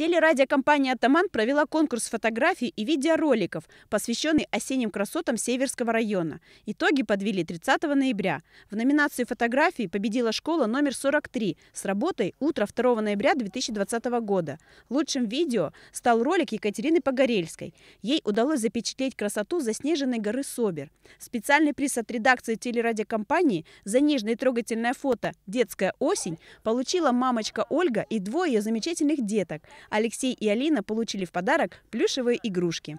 Телерадиокомпания «Атаман» провела конкурс фотографий и видеороликов, посвященный осенним красотам Северского района. Итоги подвели 30 ноября. В номинации фотографии победила школа номер 43 с работой «Утро 2 ноября 2020 года». Лучшим видео стал ролик Екатерины Погорельской. Ей удалось запечатлеть красоту заснеженной горы Собер. Специальный приз от редакции телерадиокомпании за нежное и трогательное фото «Детская осень» получила мамочка Ольга и двое ее замечательных деток – Алексей и Алина получили в подарок плюшевые игрушки.